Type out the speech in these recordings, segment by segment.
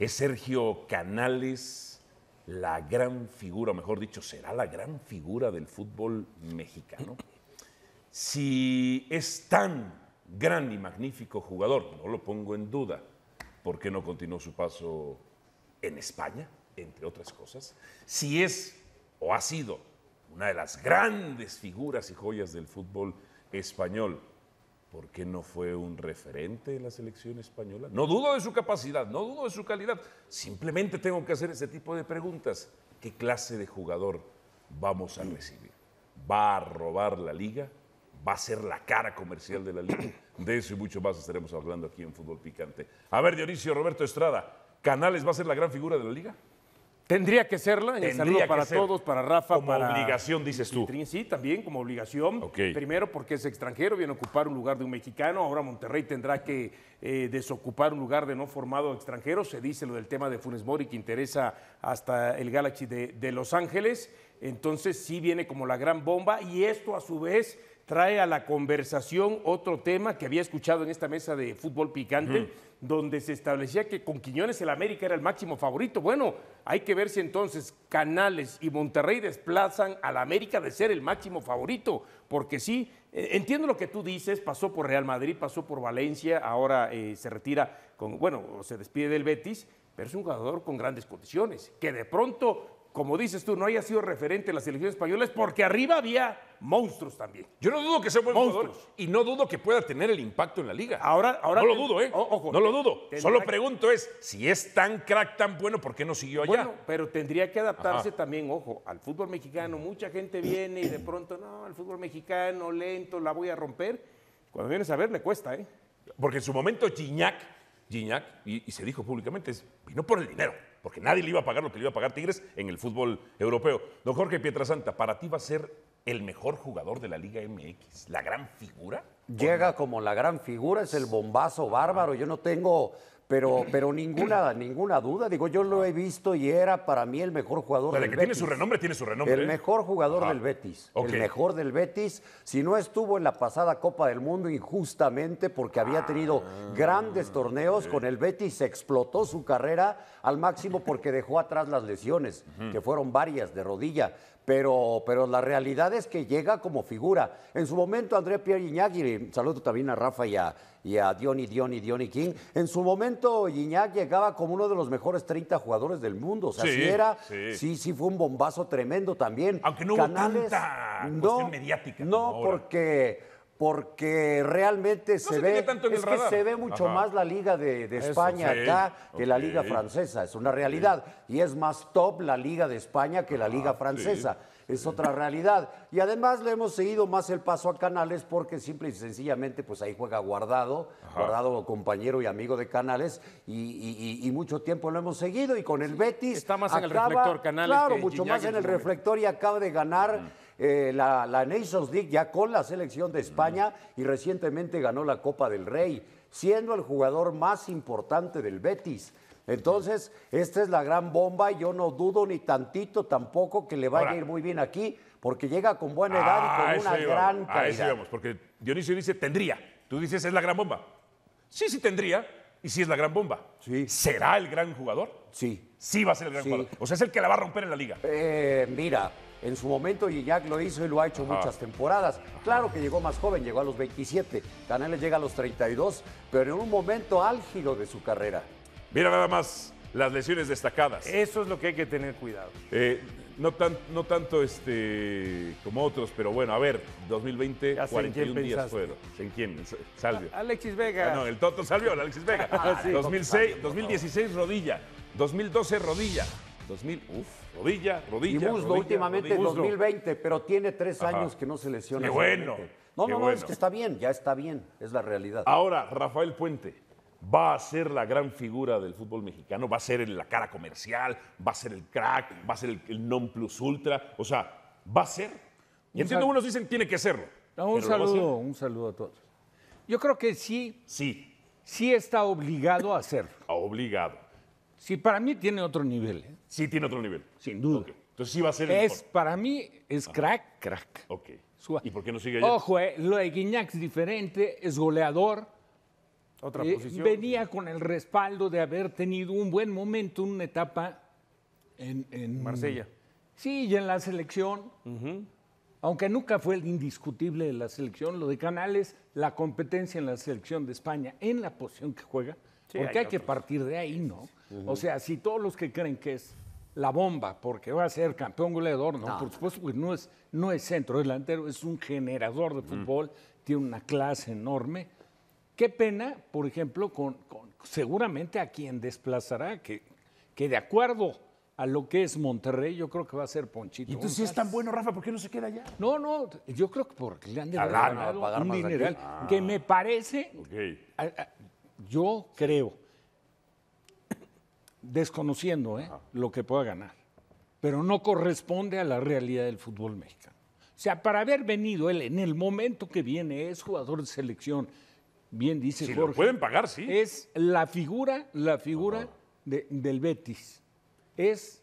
es Sergio Canales la gran figura, mejor dicho, será la gran figura del fútbol mexicano. Si es tan gran y magnífico jugador, no lo pongo en duda, ¿por qué no continuó su paso en España, entre otras cosas? Si es o ha sido una de las grandes figuras y joyas del fútbol español, ¿Por qué no fue un referente en la selección española? No dudo de su capacidad, no dudo de su calidad. Simplemente tengo que hacer ese tipo de preguntas. ¿Qué clase de jugador vamos a recibir? ¿Va a robar la liga? ¿Va a ser la cara comercial de la liga? De eso y mucho más estaremos hablando aquí en Fútbol Picante. A ver, Dionisio Roberto Estrada, ¿Canales va a ser la gran figura de la liga? Tendría que serla, en Tendría para todos, para Rafa, como obligación, dices tú. Sí, también como obligación. Primero porque es extranjero, viene a ocupar un lugar de un mexicano. Ahora Monterrey tendrá que eh, desocupar un lugar de no formado extranjero. Se dice lo del tema de Funes Mori que interesa hasta el Galaxy de, Los Ángeles. Entonces sí viene como la gran bomba y esto a su vez trae a la conversación otro tema que había escuchado en esta mesa de fútbol picante donde se establecía que con Quiñones el América era el máximo favorito. Bueno, hay que ver si entonces Canales y Monterrey desplazan al América de ser el máximo favorito, porque sí, eh, entiendo lo que tú dices, pasó por Real Madrid, pasó por Valencia, ahora eh, se retira con, bueno, se despide del Betis, pero es un jugador con grandes condiciones, que de pronto como dices tú, no haya sido referente en las elecciones española porque arriba había monstruos también. Yo no dudo que sea un buen monstruos. y no dudo que pueda tener el impacto en la liga. Ahora, ahora no lo dudo, ¿eh? ojo, no lo dudo. Solo pregunto es, si es tan crack, tan bueno, ¿por qué no siguió allá? Bueno, pero tendría que adaptarse también, ojo, al fútbol mexicano. Mucha gente viene y de pronto, no, al fútbol mexicano, lento, la voy a romper. Cuando vienes a ver, le cuesta, ¿eh? Porque en su momento Gignac, Gignac, y, y se dijo públicamente, vino por el dinero porque nadie le iba a pagar lo que le iba a pagar Tigres en el fútbol europeo. Don Jorge Pietrasanta, ¿para ti va a ser el mejor jugador de la Liga MX? ¿La gran figura? Llega como la gran figura, es el bombazo bárbaro. Yo no tengo pero, pero ninguna, ninguna duda. Digo, yo lo he visto y era para mí el mejor jugador del del que tiene su renombre, tiene su renombre. El ¿eh? mejor jugador del Betis. El mejor del Betis. Si no estuvo en la pasada Copa del Mundo injustamente porque había tenido ah, grandes torneos, con el Betis explotó su carrera al máximo porque dejó atrás las lesiones, que fueron varias de rodilla. Pero, pero, la realidad es que llega como figura. En su momento, André Pierre Iñaki, saludo también a Rafa y a, y a Diony, Diony, Diony King. En su momento, Iñak llegaba como uno de los mejores 30 jugadores del mundo. O sea, sí, era, sí. sí. fue un bombazo tremendo también. Aunque no hubo tanta mediática. No, porque porque realmente se, ve es que se ve mucho más la liga de, España acá que la liga francesa es una realidad y es más top la liga de España que la liga francesa es otra realidad. Y además le hemos seguido más el paso a Canales porque simple y sencillamente pues ahí juega guardado, guardado compañero y amigo de Canales y, mucho tiempo lo hemos seguido y con el Betis... Está más en el reflector Canales. Claro, mucho más en el reflector y acaba de ganar... Eh, la, Nations League ya con la selección de España y recientemente ganó la Copa del Rey, siendo el jugador más importante del Betis. Entonces, esta es la gran bomba y yo no dudo ni tantito tampoco que le vaya a ir muy bien aquí, porque llega con buena edad y con ah, una gran ah, calidad. A porque Dionisio dice tendría. Tú dices es la gran bomba. Sí, sí tendría, y sí es la gran bomba. Sí. ¿Será el gran jugador? Sí. Sí va a ser el gran jugador. O sea, es el que la va a romper en la liga. Eh, mira, en su momento Gignac lo hizo y lo ha hecho ah. muchas temporadas. Claro que llegó más joven, llegó a los 27. Canales llega a los 32, pero en un momento álgido de su carrera. Mira nada más las lesiones destacadas. Eso es lo que hay que tener cuidado. Eh, no, tan, no tanto este, como otros, pero bueno, a ver, 2020, 41 días ¿En quién? Salvio. Alexis Vega. Ah, no, el Toto Salvio, Alexis Vega. 2016, ah, rodilla. 2012, rodilla. 2000, uf, rodilla, rodilla. Y muslo, últimamente 2020, pero tiene tres años que no se lesiona. ¡Qué bueno! No, no, no, es que está bien, ya está bien, es la realidad. Ahora, Rafael Puente va a ser la gran figura del fútbol mexicano, va a ser la cara comercial, va a ser el crack, va a ser el, non plus ultra, o sea, va a ser. Y entiendo unos dicen tiene que serlo. un saludo, un saludo a todos. Yo creo que sí. Sí. Sí está obligado a hacerlo. Ah, obligado. Sí, para mí tiene otro nivel. ¿eh? Sí, tiene otro nivel. Sin duda. Entonces sí va a ser el es, Para mí es crack, crack. Ok. ¿Y por qué no sigue allá? Ojo, eh, lo de Guiñac es diferente, es goleador otra eh, posición. Venía con el respaldo de haber tenido un buen momento, una etapa en, en Marsella. Sí, y en la selección. Aunque nunca fue el indiscutible de la selección, lo de Canales, la competencia en la selección de España, en la posición que juega, porque hay, que partir de ahí, ¿no? O sea, si todos los que creen que es la bomba, porque va a ser campeón goleador, ¿no? Por supuesto, pues no es, no es centro delantero, es un generador de mm. fútbol, tiene una clase enorme Qué pena, por ejemplo, con, seguramente a quien desplazará, que, que de acuerdo a lo que es Monterrey, yo creo que va a ser Ponchito. ¿Y entonces si es tan bueno, Rafa, ¿por qué no se queda allá? No, no, yo creo que porque le han de un dineral ah. que me parece, yo creo, desconociendo ¿eh? lo que pueda ganar, pero no corresponde a la realidad del fútbol mexicano. O sea, para haber venido él en el momento que viene, es jugador de selección, bien dice pueden pagar, sí. Es la figura, la figura del Betis. Es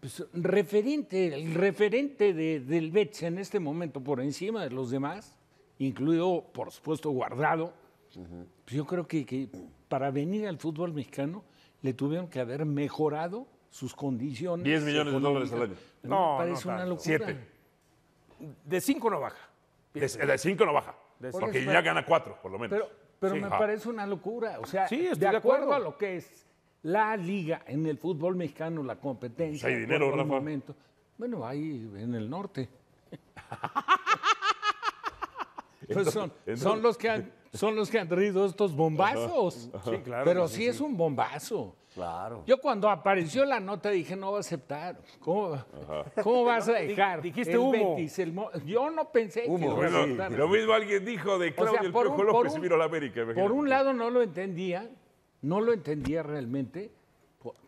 pues, referente, el referente del Betis en este momento, por encima de los demás, incluido, por supuesto, Guardado. Pues, yo creo que, para venir al fútbol mexicano le tuvieron que haber mejorado sus condiciones. 10 millones de dólares No, parece una locura. De 5 no baja. De 5 no baja. Porque ya gana cuatro, por lo menos. Pero, me parece una locura. O sea, de, acuerdo a lo que es la liga en el fútbol mexicano, la competencia. Pues hay dinero, Rafa. Momento. Bueno, hay en el norte. Pues son, son, los que han son los que han traído estos bombazos. Sí, claro. Pero sí, es un bombazo. Claro. Yo cuando apareció la nota dije, no va a aceptar. ¿Cómo, vas a dejar? Dijiste humo. yo no pensé que lo, lo mismo alguien dijo de Claudio por el un, la América. Por un lado no lo entendía, no lo entendía realmente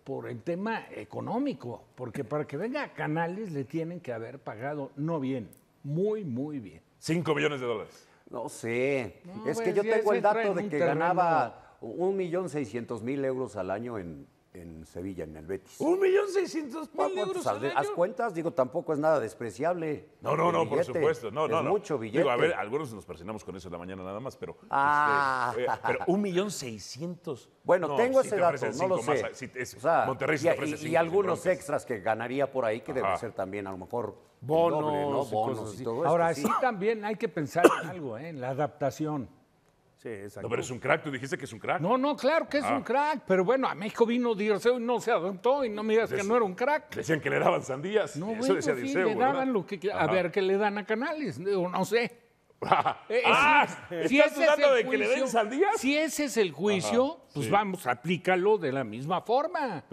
por, el tema económico, porque para que venga a Canales le tienen que haber pagado, no bien, muy, muy bien. Cinco millones de dólares. No sé. es que yo tengo el dato de que ganaba un millón seiscientos mil euros al año en en Sevilla, en el Betis. Un millón seiscientos mil Haz cuentas, digo, tampoco es nada despreciable. No, no, no, por supuesto. No, es no, mucho billete. a ver, algunos nos personamos con eso en la mañana nada más, pero. Ah. Este, eh, pero un millón seiscientos. Bueno, tengo ese dato, no lo sé. Monterrey y, te ofrece y, y algunos extras que ganaría por ahí, que debe ser también a lo mejor bonos, ¿no? bonos y, todo eso. Ahora, sí. sí también hay que pensar en algo, ¿eh? en la adaptación. No, pero es un crack, tú dijiste que es un crack. No, no, claro que es ah. un crack, pero bueno, a México vino Dirceo y no se adoptó y no me digas que no era un crack. Decían que le daban sandías, no, eso bueno, decía Le daban lo que, a ver qué le dan a Canales, no sé. si, de que le den sandías? Si ese es el juicio, pues vamos, aplícalo de la misma forma.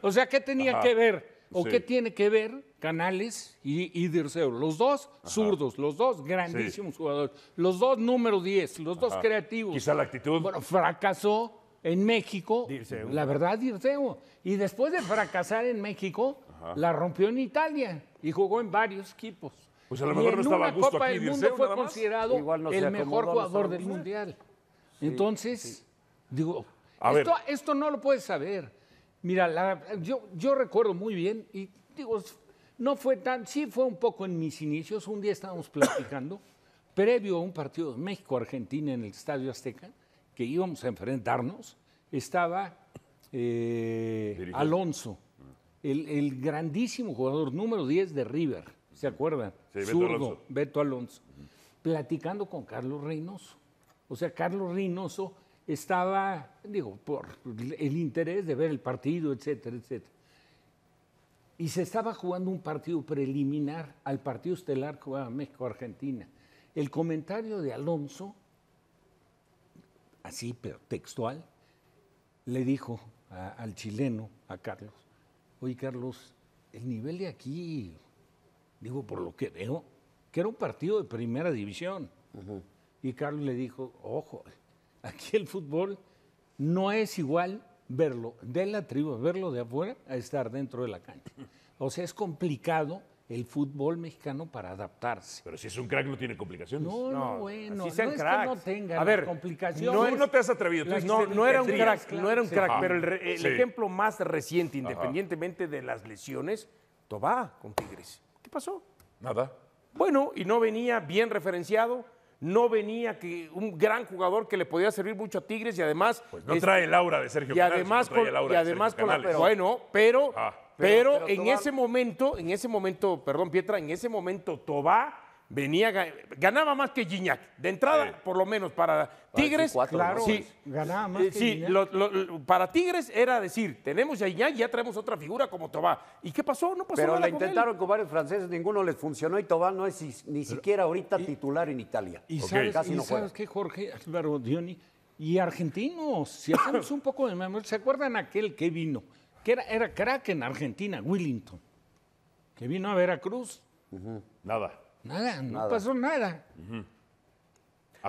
o sea, ¿qué tenía que ver? ¿O qué tiene que ver Canales y, y Los dos zurdos, los dos grandísimos jugadores, los dos número 10, los dos creativos. Quizá la actitud. Bueno, fracasó en México, la verdad, Dirceu. Y después de fracasar en México, la rompió en Italia y jugó en varios equipos. Pues a lo mejor y en una Copa del Mundo fue considerado el mejor jugador del Mundial. Entonces, digo, esto no lo puedes saber. Mira, yo, yo recuerdo muy bien y digo, no fue tan, sí fue un poco en mis inicios, un día estábamos platicando, previo a un partido de México-Argentina en el Estadio Azteca, que íbamos a enfrentarnos, estaba eh, Alonso, el, grandísimo jugador número 10 de River, ¿se acuerdan? Beto Alonso. Beto Alonso, platicando con Carlos Reynoso. O sea, Carlos Reynoso estaba, digo, por el interés de ver el partido, etcétera, etcétera. Y se estaba jugando un partido preliminar al partido estelar que jugaba México-Argentina. El comentario de Alonso, así pero textual, le dijo al chileno, a Carlos, oye Carlos, el nivel de aquí, digo, por lo que veo, que era un partido de primera división. Y Carlos le dijo, ojo, Aquí el fútbol no es igual verlo de la tribu, verlo de afuera, a estar dentro de la calle. O sea, es complicado el fútbol mexicano para adaptarse. Pero si es un crack no tiene complicaciones. No, no, bueno, no es que no tenga complicaciones. No, no te has atrevido. no, no era un crack, no era un crack, pero el, ejemplo más reciente, independientemente de las lesiones, Tobá con Tigres. ¿Qué pasó? Nada. Bueno, y no venía bien referenciado, no venía que un gran jugador que le podía servir mucho a Tigres y además pues no trae el de Sergio y además no trae el aura y además con pero, bueno pero, ah. en ese momento en ese momento perdón Pietra en ese momento Tobá venía, ganaba más que Gignac, de entrada, por lo menos para Tigres. Claro, ganaba más. Eh, que para Tigres era decir, tenemos a Gignac y ya traemos otra figura como Tobá. ¿Y qué pasó? No pasó Pero nada. Pero la intentaron con varios franceses, ninguno les funcionó y Tobá no es ni siquiera ahorita titular en Italia. Y sabes, y sabes qué, Jorge Álvaro Dioni, y argentinos, si hacemos un poco de memoria, ¿se acuerdan aquel que vino? Que era, era crack en Argentina, Willington, que vino a Veracruz. Nada. Nada, no pasó nada.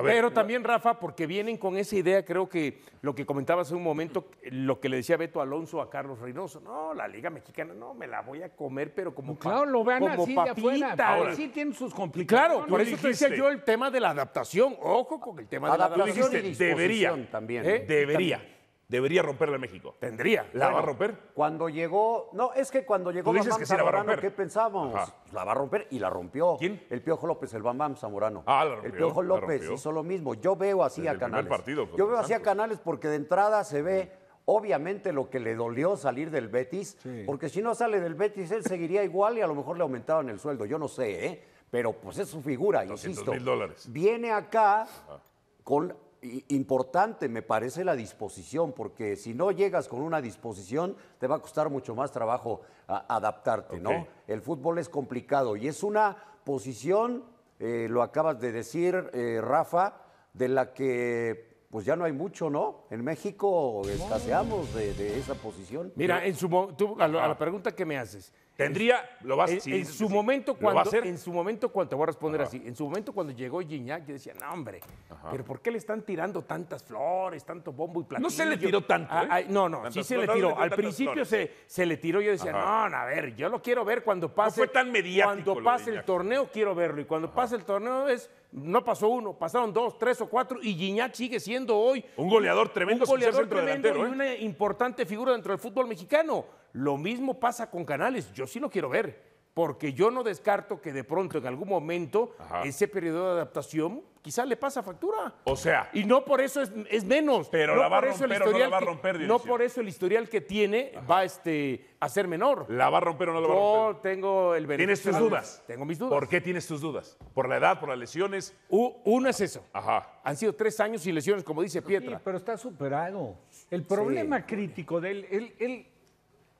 Pero también, Rafa, porque vienen con esa idea, creo que lo que comentabas hace un momento, lo que le decía Beto Alonso a Carlos Reynoso, no, la Liga Mexicana, no, me la voy a comer, pero como pues Claro, lo vean como así papita. de afuera, sí tienen sus complicaciones. Claro, por eso te decía yo el tema de la adaptación, ojo con el tema de la adaptación. debería, también, ¿eh? ¿eh? debería debería a México. Tendría. ¿La va a romper? Cuando llegó, no, es que cuando llegó Bambam la ¿qué pensamos? Pues la va a romper y la rompió. ¿Quién? El Piojo López, el Bam Zamorano. Ah, la rompió. El Piojo López hizo lo mismo. Yo veo así a Canales. Partido, Yo veo así a Canales porque de entrada se ve Obviamente lo que le dolió salir del Betis, porque si no sale del Betis, él seguiría igual y a lo mejor le aumentaban el sueldo. Yo no sé, ¿eh? Pero pues es su figura, 200, dólares. Viene acá con importante me parece la disposición, porque si no llegas con una disposición, te va a costar mucho más trabajo adaptarte, ¿no? El fútbol es complicado y es una posición, eh, lo acabas de decir, eh, Rafa, de la que pues ya no hay mucho, ¿no? En México escaseamos de, esa posición. Mira, en su, a la ah. pregunta que me haces, Tendría, lo vas, en, en su momento cuando, en su momento cuando te voy a responder así, en su momento cuando llegó Gignac, yo decía, no hombre, pero ¿por qué le están tirando tantas flores, tanto bombo y platillo? No se le tiró tanto, ah, ¿eh? no, no, sí se le tiró. Al principio se, se, le tiró, yo decía, no, a ver, yo lo quiero ver cuando pase. No fue tan mediático. Cuando pase el torneo quiero verlo y cuando pase el torneo es no pasó uno, pasaron dos, tres o cuatro y Giñac sigue siendo hoy un goleador tremendo, un goleador tremendo y ¿eh? una importante figura dentro del fútbol mexicano. Lo mismo pasa con Canales. Yo sí lo quiero ver, porque yo no descarto que de pronto en algún momento ese periodo de adaptación quizás le pasa factura. O sea. Y no por eso es, menos. Pero la va a romper, no la va a romper. no por eso el historial que tiene va este, a ser menor. ¿La va a romper o no la va a romper? Yo tengo el ¿Tienes tus dudas? Tengo mis dudas. ¿Por qué tienes tus dudas? ¿Por la edad, por las lesiones? uno es eso. Ajá. Han sido tres años sin lesiones, como dice Pietra. pero está superado. El problema crítico de él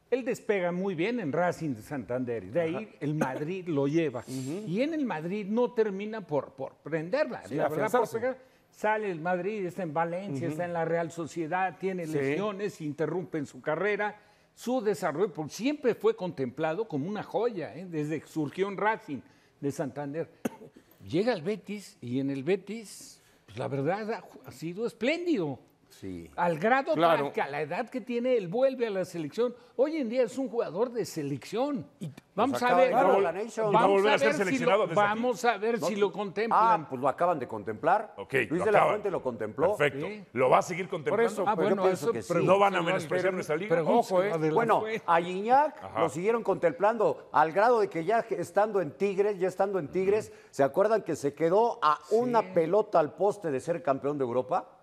él despega muy bien en Racing de Santander. y De ahí el Madrid lo lleva. Y en el Madrid no termina por, por prenderla. la sale el Madrid, está en Valencia, está en la Real Sociedad, tiene lesiones, interrumpen su carrera. Su desarrollo siempre fue contemplado como una joya, ¿eh? desde que surgió en Racing de Santander. Llega al Betis y en el Betis, pues, la verdad, ha sido espléndido. Al grado tal que a la edad que tiene, él vuelve a la selección. Hoy en día es un jugador de selección. Y pues vamos a ver. Vamos a, ver si lo, vamos ah, lo contemplan. Ah, pues lo acaban de contemplar. Luis de la Fuente lo contempló. Perfecto. Lo va a seguir contemplando. No van a menospreciar nuestra liga. Ojo, eh. Eh. Bueno, a Iñac lo siguieron contemplando al grado de que ya estando en Tigres, ya estando en Tigres, ¿se acuerdan que se quedó a una pelota al poste de ser campeón de Europa?